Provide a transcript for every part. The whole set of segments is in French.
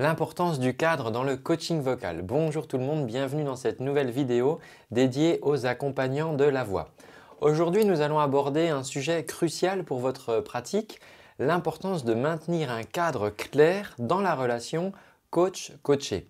L'importance du cadre dans le coaching vocal. Bonjour tout le monde, bienvenue dans cette nouvelle vidéo dédiée aux accompagnants de la voix. Aujourd'hui, nous allons aborder un sujet crucial pour votre pratique, l'importance de maintenir un cadre clair dans la relation coach-coaché.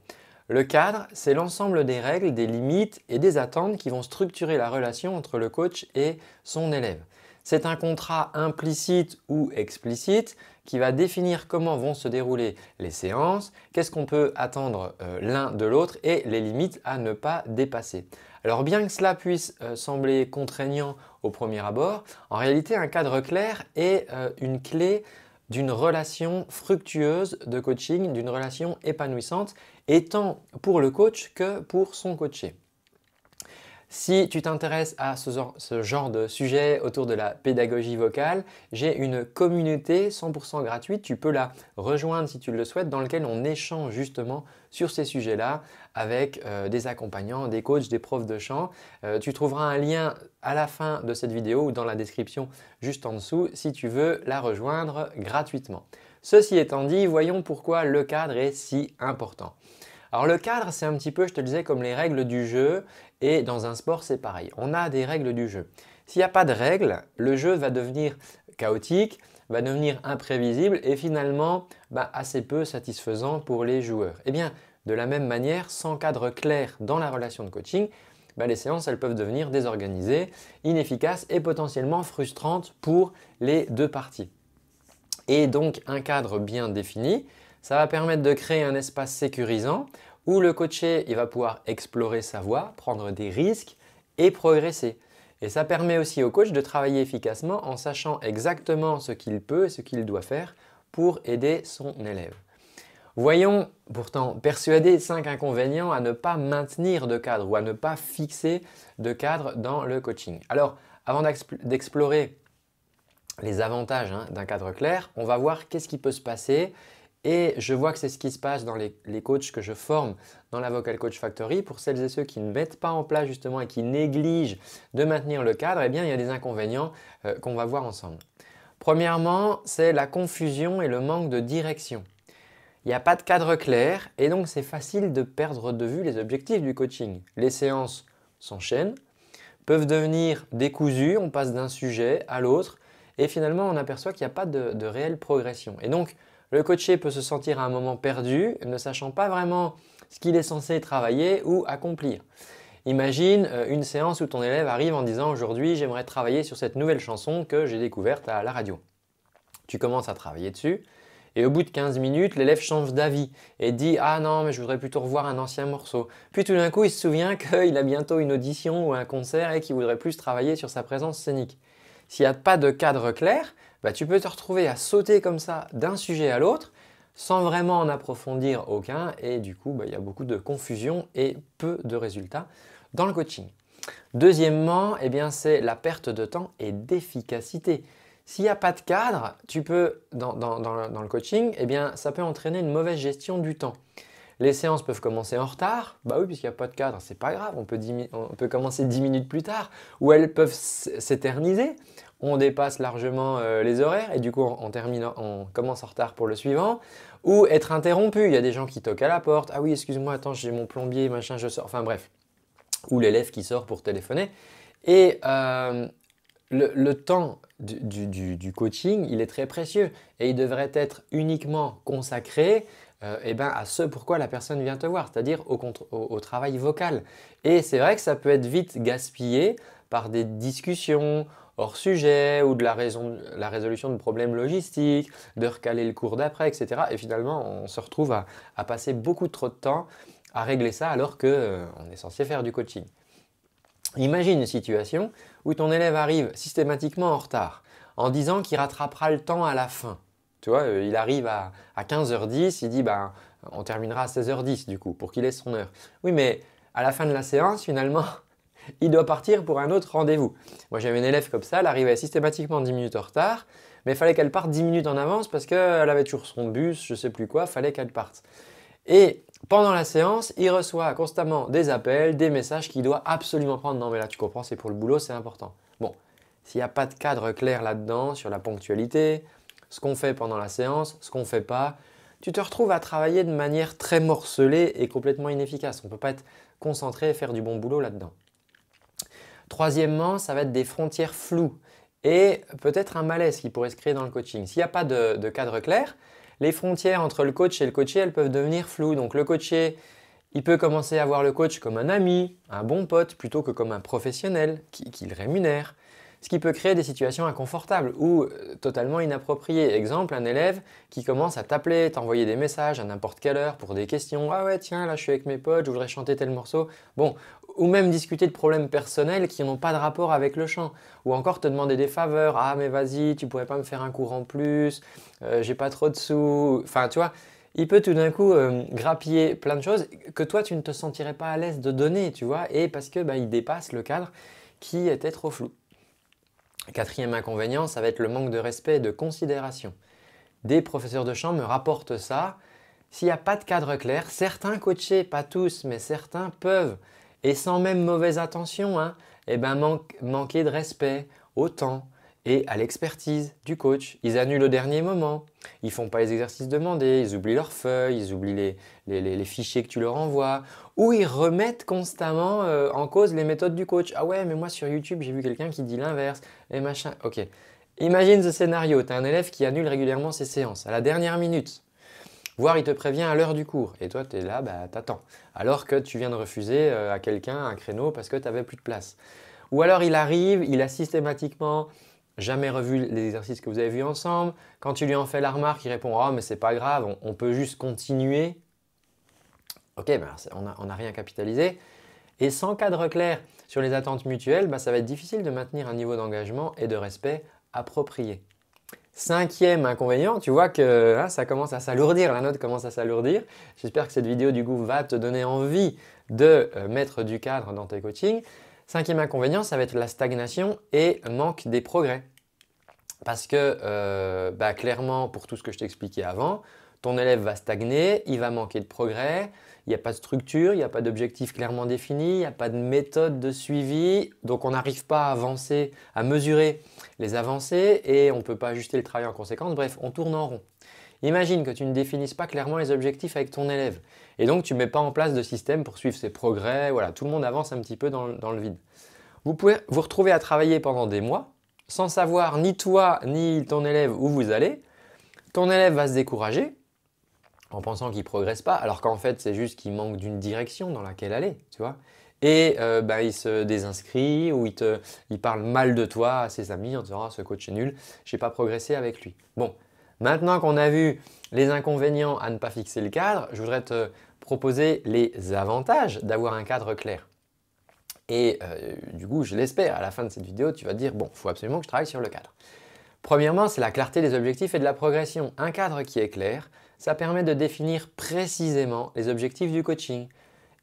Le cadre, c'est l'ensemble des règles, des limites et des attentes qui vont structurer la relation entre le coach et son élève. C'est un contrat implicite ou explicite qui va définir comment vont se dérouler les séances, qu'est-ce qu'on peut attendre euh, l'un de l'autre et les limites à ne pas dépasser. Alors bien que cela puisse euh, sembler contraignant au premier abord, en réalité un cadre clair est euh, une clé d'une relation fructueuse de coaching, d'une relation épanouissante, et tant pour le coach que pour son coaché. Si tu t'intéresses à ce genre, de sujet autour de la pédagogie vocale, j'ai une communauté 100% gratuite, tu peux la rejoindre si tu le souhaites, dans laquelle on échange justement sur ces sujets-là avec euh, des accompagnants, des coachs, des profs de chant. Euh, tu trouveras un lien à la fin de cette vidéo ou dans la description juste en dessous si tu veux la rejoindre gratuitement. Ceci étant dit, voyons pourquoi le cadre est si important. Alors le cadre, c'est un petit peu, je te le disais, comme les règles du jeu, et dans un sport, c'est pareil. On a des règles du jeu. S'il n'y a pas de règles, le jeu va devenir chaotique, va devenir imprévisible et finalement bah, assez peu satisfaisant pour les joueurs. Et eh bien, de la même manière, sans cadre clair dans la relation de coaching, bah, les séances elles peuvent devenir désorganisées, inefficaces et potentiellement frustrantes pour les deux parties. Et donc un cadre bien défini, ça va permettre de créer un espace sécurisant où le coaché il va pouvoir explorer sa voie, prendre des risques et progresser. Et ça permet aussi au coach de travailler efficacement en sachant exactement ce qu'il peut et ce qu'il doit faire pour aider son élève. Voyons pourtant persuader 5 inconvénients à ne pas maintenir de cadre ou à ne pas fixer de cadre dans le coaching. Alors, avant d'explorer les avantages hein, d'un cadre clair, on va voir qu'est-ce qui peut se passer et je vois que c'est ce qui se passe dans les, coachs que je forme dans la Vocal Coach Factory. Pour celles et ceux qui ne mettent pas en place justement et qui négligent de maintenir le cadre, eh bien, il y a des inconvénients euh, qu'on va voir ensemble. Premièrement, c'est la confusion et le manque de direction. Il n'y a pas de cadre clair et donc c'est facile de perdre de vue les objectifs du coaching. Les séances s'enchaînent, peuvent devenir décousues, on passe d'un sujet à l'autre et finalement on aperçoit qu'il n'y a pas de, de réelle progression. Et donc, le coaché peut se sentir à un moment perdu, ne sachant pas vraiment ce qu'il est censé travailler ou accomplir. Imagine euh, une séance où ton élève arrive en disant aujourd'hui j'aimerais travailler sur cette nouvelle chanson que j'ai découverte à la radio. Tu commences à travailler dessus et au bout de 15 minutes, l'élève change d'avis et dit ah non mais je voudrais plutôt revoir un ancien morceau. Puis tout d'un coup il se souvient qu'il a bientôt une audition ou un concert et qu'il voudrait plus travailler sur sa présence scénique. S'il n'y a pas de cadre clair, bah, tu peux te retrouver à sauter comme ça d'un sujet à l'autre sans vraiment en approfondir aucun et du coup, bah, il y a beaucoup de confusion et peu de résultats dans le coaching. Deuxièmement, eh c'est la perte de temps et d'efficacité. S'il n'y a pas de cadre, tu peux, dans, le coaching, eh bien, ça peut entraîner une mauvaise gestion du temps. Les séances peuvent commencer en retard, bah oui, puisqu'il n'y a pas de cadre, c'est pas grave, on peut, on peut, commencer 10 minutes plus tard, ou elles peuvent s'éterniser on dépasse largement euh, les horaires et du coup on, termine, on commence en retard pour le suivant, ou être interrompu. Il y a des gens qui toquent à la porte. Ah oui, excuse-moi, attends, j'ai mon plombier, machin, je sors. Enfin bref, ou l'élève qui sort pour téléphoner. Et euh, le, temps du, coaching, il est très précieux et il devrait être uniquement consacré euh, eh ben, à ce pourquoi la personne vient te voir, c'est-à-dire au, travail vocal. Et c'est vrai que ça peut être vite gaspillé par des discussions, hors sujet ou de la, raison, la résolution de problèmes logistiques, de recaler le cours d'après, etc. Et finalement, on se retrouve à, passer beaucoup trop de temps à régler ça alors qu'on euh, est censé faire du coaching. Imagine une situation où ton élève arrive systématiquement en retard en disant qu'il rattrapera le temps à la fin. Tu vois, euh, il arrive à, à 15h10, il dit ben, on terminera à 16h10 du coup pour qu'il ait son heure. Oui, mais à la fin de la séance, finalement, il doit partir pour un autre rendez-vous. Moi j'avais une élève comme ça, elle arrivait systématiquement 10 minutes en retard, mais il fallait qu'elle parte 10 minutes en avance parce qu'elle avait toujours son bus, je sais plus quoi, fallait qu'elle parte. Et pendant la séance, il reçoit constamment des appels, des messages qu'il doit absolument prendre. Non mais là tu comprends, c'est pour le boulot, c'est important. Bon, s'il n'y a pas de cadre clair là-dedans sur la ponctualité, ce qu'on fait pendant la séance, ce qu'on ne fait pas, tu te retrouves à travailler de manière très morcelée et complètement inefficace. On ne peut pas être concentré et faire du bon boulot là-dedans. Troisièmement, ça va être des frontières floues et peut-être un malaise qui pourrait se créer dans le coaching. S'il n'y a pas de, cadre clair, les frontières entre le coach et le coaché, elles peuvent devenir floues. Donc le coaché, il peut commencer à voir le coach comme un ami, un bon pote, plutôt que comme un professionnel qu'il rémunère. Ce qui peut créer des situations inconfortables ou euh, totalement inappropriées. Exemple, un élève qui commence à t'appeler, t'envoyer des messages à n'importe quelle heure pour des questions. Ah ouais, tiens, là je suis avec mes potes, je voudrais chanter tel morceau. Bon, ou même discuter de problèmes personnels qui n'ont pas de rapport avec le chant, ou encore te demander des faveurs, ah mais vas-y, tu pourrais pas me faire un cours en plus, euh, j'ai pas trop de sous, enfin tu vois, il peut tout d'un coup euh, grappiller plein de choses que toi tu ne te sentirais pas à l'aise de donner, tu vois, et parce que bah, il dépasse le cadre qui était trop flou. Quatrième inconvénient, ça va être le manque de respect et de considération. Des professeurs de chant me rapportent ça. S'il n'y a pas de cadre clair, certains coachés, pas tous, mais certains peuvent et sans même mauvaise attention, hein, eh ben manquer de respect au temps et à l'expertise du coach. Ils annulent au dernier moment, ils font pas les exercices demandés, ils oublient leurs feuilles, ils oublient les, fichiers que tu leur envoies, ou ils remettent constamment euh, en cause les méthodes du coach. Ah ouais, mais moi sur YouTube, j'ai vu quelqu'un qui dit l'inverse, et machin. Ok. Imagine ce scénario, tu as un élève qui annule régulièrement ses séances à la dernière minute. Voire il te prévient à l'heure du cours et toi tu es là, bah, t'attends. Alors que tu viens de refuser euh, à quelqu'un un créneau parce que tu n'avais plus de place. Ou alors il arrive, il a systématiquement jamais revu les exercices que vous avez vus ensemble. Quand tu lui en fais la remarque, il répond Oh, mais c'est pas grave, on, peut juste continuer. Ok, bah, on n'a rien capitalisé. Et sans cadre clair sur les attentes mutuelles, bah, ça va être difficile de maintenir un niveau d'engagement et de respect approprié. Cinquième inconvénient, tu vois que ah, ça commence à s'alourdir, la note commence à s'alourdir. J'espère que cette vidéo du coup va te donner envie de euh, mettre du cadre dans tes coachings. Cinquième inconvénient, ça va être la stagnation et manque des progrès. Parce que euh, bah, clairement, pour tout ce que je t'expliquais avant, ton élève va stagner, il va manquer de progrès, il n'y a pas de structure, il n'y a pas d'objectif clairement défini, il n'y a pas de méthode de suivi. Donc on n'arrive pas à avancer, à mesurer les avancées et on ne peut pas ajuster le travail en conséquence. Bref, on tourne en rond. Imagine que tu ne définisses pas clairement les objectifs avec ton élève. Et donc tu ne mets pas en place de système pour suivre ses progrès. Voilà, tout le monde avance un petit peu dans, dans le vide. Vous pouvez vous retrouver à travailler pendant des mois sans savoir ni toi ni ton élève où vous allez. Ton élève va se décourager en pensant qu'il progresse pas, alors qu'en fait c'est juste qu'il manque d'une direction dans laquelle aller, tu vois. Et euh, bah, il se désinscrit ou il, parle mal de toi à ses amis en disant ah, ce coach est nul, n'ai pas progressé avec lui. Bon, maintenant qu'on a vu les inconvénients à ne pas fixer le cadre, je voudrais te proposer les avantages d'avoir un cadre clair. Et euh, du coup, je l'espère, à la fin de cette vidéo, tu vas te dire bon, il faut absolument que je travaille sur le cadre. Premièrement, c'est la clarté des objectifs et de la progression. Un cadre qui est clair, ça permet de définir précisément les objectifs du coaching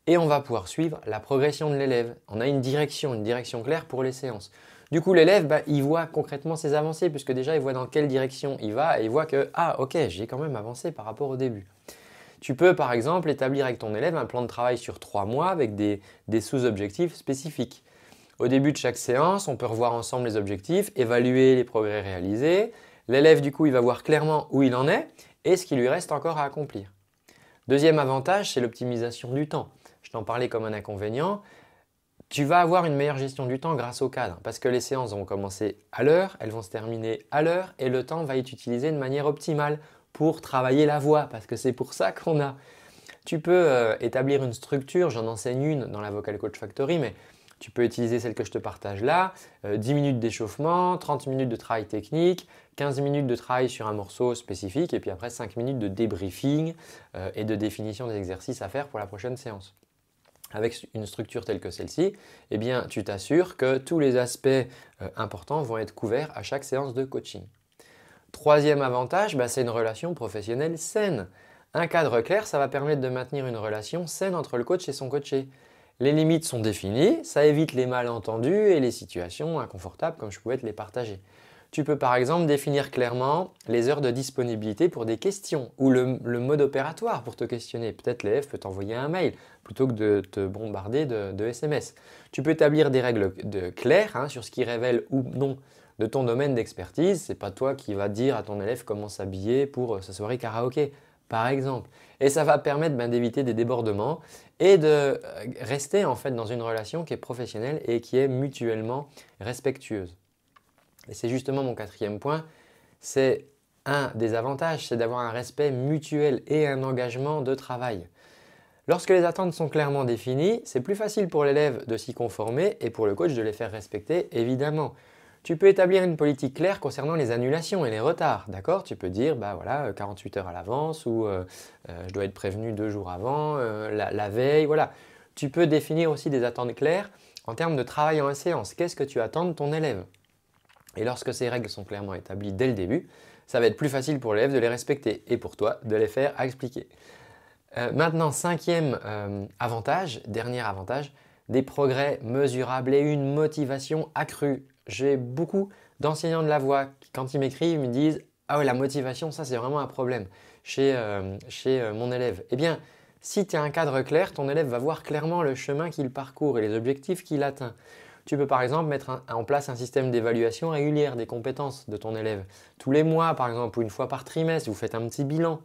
et on va pouvoir suivre la progression de l'élève. On a une direction, une direction claire pour les séances. Du coup, l'élève, bah, il voit concrètement ses avancées, puisque déjà, il voit dans quelle direction il va et il voit que, ah, ok, j'ai quand même avancé par rapport au début. Tu peux, par exemple, établir avec ton élève un plan de travail sur trois mois avec des, des sous-objectifs spécifiques. Au début de chaque séance, on peut revoir ensemble les objectifs, évaluer les progrès réalisés. L'élève, du coup, il va voir clairement où il en est et ce qui lui reste encore à accomplir. Deuxième avantage, c'est l'optimisation du temps. Je t'en parlais comme un inconvénient. Tu vas avoir une meilleure gestion du temps grâce au cadre, parce que les séances vont commencer à l'heure, elles vont se terminer à l'heure, et le temps va être utilisé de manière optimale pour travailler la voix, parce que c'est pour ça qu'on a. Tu peux euh, établir une structure, j'en enseigne une dans la Vocal Coach Factory, mais tu peux utiliser celle que je te partage là, 10 euh, minutes d'échauffement, 30 minutes de travail technique, 15 minutes de travail sur un morceau spécifique et puis après 5 minutes de débriefing euh, et de définition des exercices à faire pour la prochaine séance. Avec une structure telle que celle-ci, eh bien, tu t'assures que tous les aspects euh, importants vont être couverts à chaque séance de coaching. Troisième avantage, bah, c'est une relation professionnelle saine. Un cadre clair, ça va permettre de maintenir une relation saine entre le coach et son coaché. Les limites sont définies, ça évite les malentendus et les situations inconfortables comme je pouvais te les partager. Tu peux par exemple définir clairement les heures de disponibilité pour des questions ou le, mode opératoire pour te questionner. Peut-être l'élève peut t'envoyer un mail plutôt que de te bombarder de, SMS. Tu peux établir des règles de, claires hein, sur ce qui révèle ou non de ton domaine d'expertise. C'est pas toi qui vas dire à ton élève comment s'habiller pour euh, sa soirée karaoké, par exemple. Et ça va permettre ben, d'éviter des débordements et de euh, rester en fait dans une relation qui est professionnelle et qui est mutuellement respectueuse. Et c'est justement mon quatrième point, c'est un des avantages, c'est d'avoir un respect mutuel et un engagement de travail. Lorsque les attentes sont clairement définies, c'est plus facile pour l'élève de s'y conformer et pour le coach de les faire respecter, évidemment. Tu peux établir une politique claire concernant les annulations et les retards, d'accord Tu peux dire, bah voilà, 48 euh, heures à l'avance ou euh, euh, je dois être prévenu deux jours avant, la, la, veille, voilà. Tu peux définir aussi des attentes claires en termes de travail en séance. Qu'est-ce que tu attends de ton élève Et lorsque ces règles sont clairement établies dès le début, ça va être plus facile pour l'élève de les respecter et pour toi de les faire expliquer. maintenant, cinquième avantage, dernier avantage, des progrès mesurables et une motivation accrue j'ai beaucoup d'enseignants de la voix qui, quand ils m'écrivent, me disent Ah ouais, la motivation, ça c'est vraiment un problème chez, euh, euh, mon élève. Eh bien, si tu as un cadre clair, ton élève va voir clairement le chemin qu'il parcourt et les objectifs qu'il atteint. Tu peux par exemple mettre en place un système d'évaluation régulière des compétences de ton élève. Tous les mois, par exemple, ou une fois par trimestre, vous faites un petit bilan.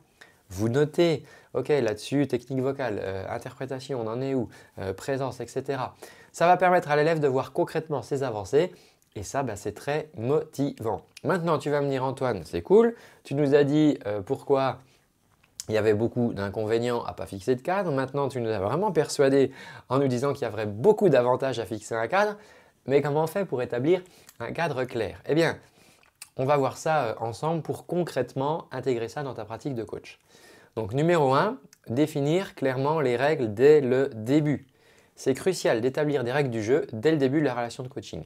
Vous notez, ok, là-dessus, technique vocale, euh, interprétation, on en est où, présence, etc. Ça va permettre à l'élève de voir concrètement ses avancées et ça, bah, c'est très motivant. Maintenant, tu vas me dire, Antoine, c'est cool. Tu nous as dit euh, pourquoi il y avait beaucoup d'inconvénients à pas fixer de cadre. Maintenant, tu nous as vraiment persuadé en nous disant qu'il y avait beaucoup d'avantages à fixer un cadre. Mais comment on fait pour établir un cadre clair Eh bien, on va voir ça euh, ensemble pour concrètement intégrer ça dans ta pratique de coach. Donc, numéro 1, définir clairement les règles dès le début. C'est crucial d'établir des règles du jeu dès le début de la relation de coaching.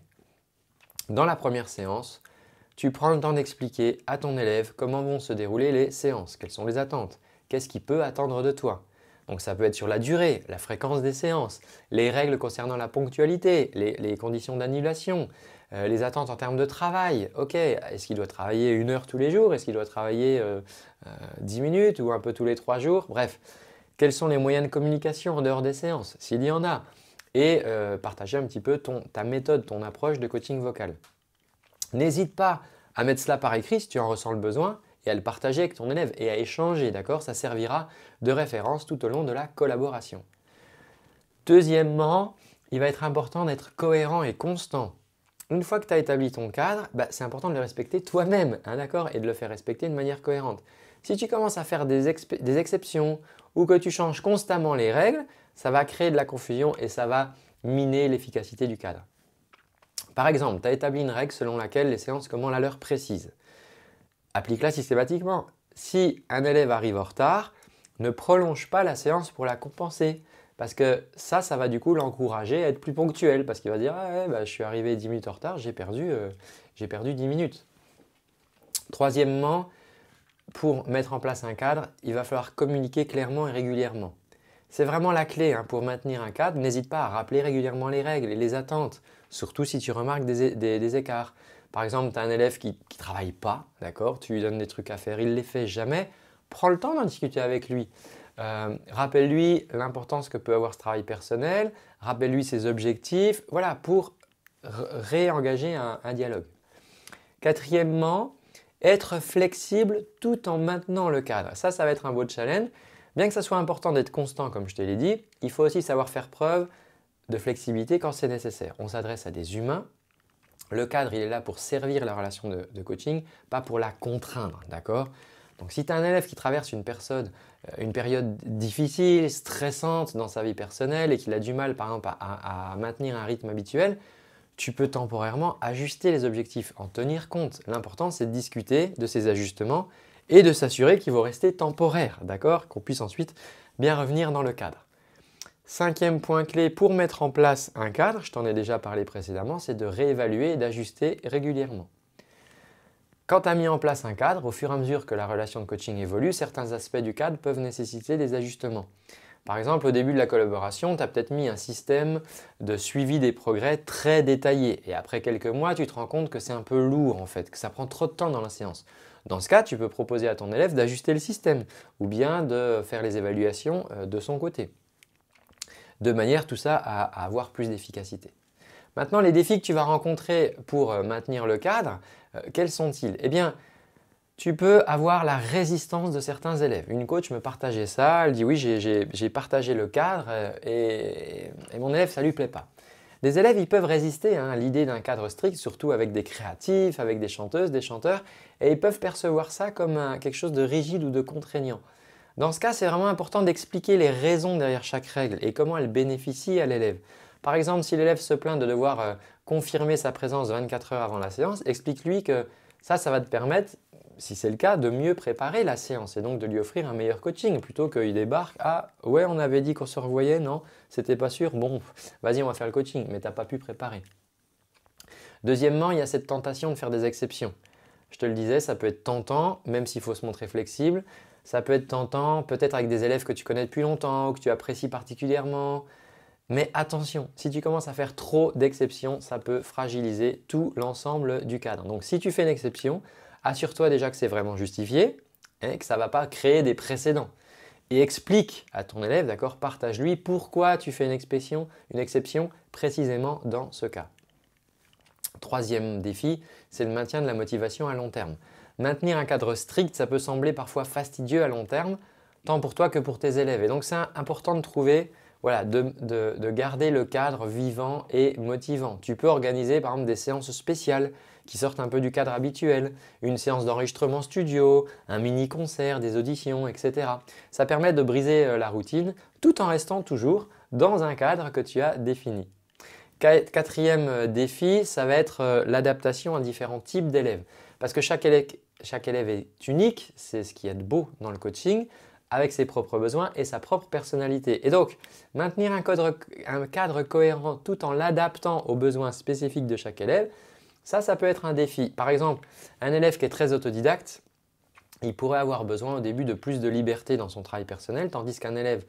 Dans la première séance, tu prends le temps d'expliquer à ton élève comment vont se dérouler les séances, quelles sont les attentes, qu'est-ce qu'il peut attendre de toi. Donc ça peut être sur la durée, la fréquence des séances, les règles concernant la ponctualité, les, conditions d'annulation, euh, les attentes en termes de travail. Ok, est-ce qu'il doit travailler une heure tous les jours Est-ce qu'il doit travailler euh, euh, dix 10 minutes ou un peu tous les trois jours Bref, quels sont les moyens de communication en dehors des séances, s'il y en a et euh, partager un petit peu ton, ta méthode, ton approche de coaching vocal. N'hésite pas à mettre cela par écrit si tu en ressens le besoin et à le partager avec ton élève et à échanger, d'accord Ça servira de référence tout au long de la collaboration. Deuxièmement, il va être important d'être cohérent et constant. Une fois que tu as établi ton cadre, bah, c'est important de le respecter toi-même, hein, d'accord Et de le faire respecter de manière cohérente. Si tu commences à faire des exceptions ou que tu changes constamment les règles, ça va créer de la confusion et ça va miner l'efficacité du cadre. Par exemple, tu as établi une règle selon laquelle les séances commencent à l'heure précise. Applique-la systématiquement. Si un élève arrive en retard, ne prolonge pas la séance pour la compenser. Parce que ça, ça va du coup l'encourager à être plus ponctuel. Parce qu'il va dire ah bah, Je suis arrivé 10 minutes en retard, j'ai perdu, euh, j'ai perdu 10 minutes. Troisièmement, pour mettre en place un cadre, il va falloir communiquer clairement et régulièrement. C'est vraiment la clé hein, pour maintenir un cadre. N'hésite pas à rappeler régulièrement les règles et les attentes, surtout si tu remarques des, écarts. Par exemple, tu as un élève qui ne travaille pas, d'accord Tu lui donnes des trucs à faire, il ne les fait jamais. Prends le temps d'en discuter avec lui. Euh, rappelle-lui l'importance que peut avoir ce travail personnel, rappelle-lui ses objectifs, voilà, pour réengager un, un dialogue. Quatrièmement, être flexible tout en maintenant le cadre. Ça, ça va être un beau challenge. Bien que ça soit important d'être constant, comme je te l'ai dit, il faut aussi savoir faire preuve de flexibilité quand c'est nécessaire. On s'adresse à des humains. Le cadre, il est là pour servir la relation de, coaching, pas pour la contraindre, d'accord Donc si tu as un élève qui traverse une, personne, euh, une période difficile, stressante dans sa vie personnelle et qu'il a du mal, par exemple, à maintenir un rythme habituel, tu peux temporairement ajuster les objectifs, en tenir compte. L'important, c'est de discuter de ces ajustements et de s'assurer qu'il va rester temporaire, d'accord Qu'on puisse ensuite bien revenir dans le cadre. Cinquième point clé pour mettre en place un cadre, je t'en ai déjà parlé précédemment, c'est de réévaluer et d'ajuster régulièrement. Quand tu as mis en place un cadre, au fur et à mesure que la relation de coaching évolue, certains aspects du cadre peuvent nécessiter des ajustements. Par exemple, au début de la collaboration, tu as peut-être mis un système de suivi des progrès très détaillé. Et après quelques mois, tu te rends compte que c'est un peu lourd en fait, que ça prend trop de temps dans la séance. Dans ce cas, tu peux proposer à ton élève d'ajuster le système ou bien de faire les évaluations euh, de son côté. De manière tout ça à, avoir plus d'efficacité. Maintenant, les défis que tu vas rencontrer pour euh, maintenir le cadre, euh, quels sont-ils Eh bien, tu peux avoir la résistance de certains élèves. Une coach me partageait ça, elle dit oui, j'ai partagé le cadre et, et, mon élève, ça lui plaît pas. Les élèves, ils peuvent résister hein, à l'idée d'un cadre strict, surtout avec des créatifs, avec des chanteuses, des chanteurs, et ils peuvent percevoir ça comme euh, quelque chose de rigide ou de contraignant. Dans ce cas, c'est vraiment important d'expliquer les raisons derrière chaque règle et comment elle bénéficie à l'élève. Par exemple, si l'élève se plaint de devoir euh, confirmer sa présence 24 heures avant la séance, explique-lui que ça, ça va te permettre si c'est le cas, de mieux préparer la séance et donc de lui offrir un meilleur coaching plutôt qu'il débarque Ah, ouais, on avait dit qu'on se revoyait, non, c'était pas sûr, bon, vas-y, on va faire le coaching, mais t'as pas pu préparer. Deuxièmement, il y a cette tentation de faire des exceptions. Je te le disais, ça peut être tentant, même s'il faut se montrer flexible. Ça peut être tentant, peut-être avec des élèves que tu connais depuis longtemps ou que tu apprécies particulièrement. Mais attention, si tu commences à faire trop d'exceptions, ça peut fragiliser tout l'ensemble du cadre. Donc si tu fais une exception, assure-toi déjà que c'est vraiment justifié et que ça ne va pas créer des précédents. Et explique à ton élève, d'accord, partage-lui pourquoi tu fais une exception, une exception précisément dans ce cas. Troisième défi, c'est le maintien de la motivation à long terme. Maintenir un cadre strict, ça peut sembler parfois fastidieux à long terme, tant pour toi que pour tes élèves. Et donc c'est important de trouver, voilà, de garder le cadre vivant et motivant. Tu peux organiser par exemple des séances spéciales qui sortent un peu du cadre habituel, une séance d'enregistrement studio, un mini-concert, des auditions, etc. Ça permet de briser euh, la routine tout en restant toujours dans un cadre que tu as défini. Quatrième euh, défi, ça va être euh, l'adaptation à différents types d'élèves. Parce que chaque élève, est unique, c'est ce qui a de beau dans le coaching, avec ses propres besoins et sa propre personnalité. Et donc, maintenir un cadre cohérent tout en l'adaptant aux besoins spécifiques de chaque élève, ça, ça peut être un défi. Par exemple, un élève qui est très autodidacte, il pourrait avoir besoin au début de plus de liberté dans son travail personnel, tandis qu'un élève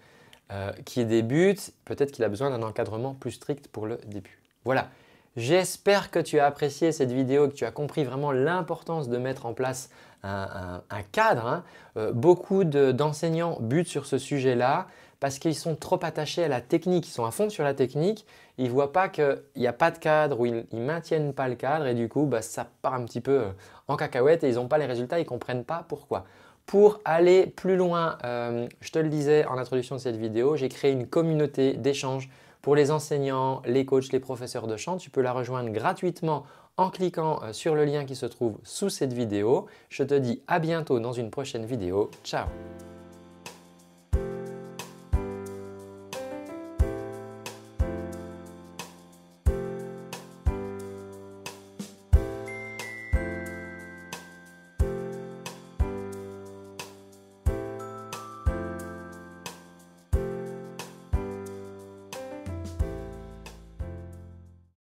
euh, qui débute, peut-être qu'il a besoin d'un encadrement plus strict pour le début. Voilà, j'espère que tu as apprécié cette vidéo, que tu as compris vraiment l'importance de mettre en place un, cadre. Hein. Euh, beaucoup d'enseignants butent sur ce sujet-là parce qu'ils sont trop attachés à la technique, ils sont à fond sur la technique ils voient pas qu'il n'y a pas de cadre, ou ils, ne maintiennent pas le cadre, et du coup, bah, ça part un petit peu euh, en cacahuète et ils n'ont pas les résultats, ils comprennent pas pourquoi. Pour aller plus loin, euh, je te le disais en introduction de cette vidéo, j'ai créé une communauté d'échange pour les enseignants, les coachs, les professeurs de chant. Tu peux la rejoindre gratuitement en cliquant euh, sur le lien qui se trouve sous cette vidéo. Je te dis à bientôt dans une prochaine vidéo. Ciao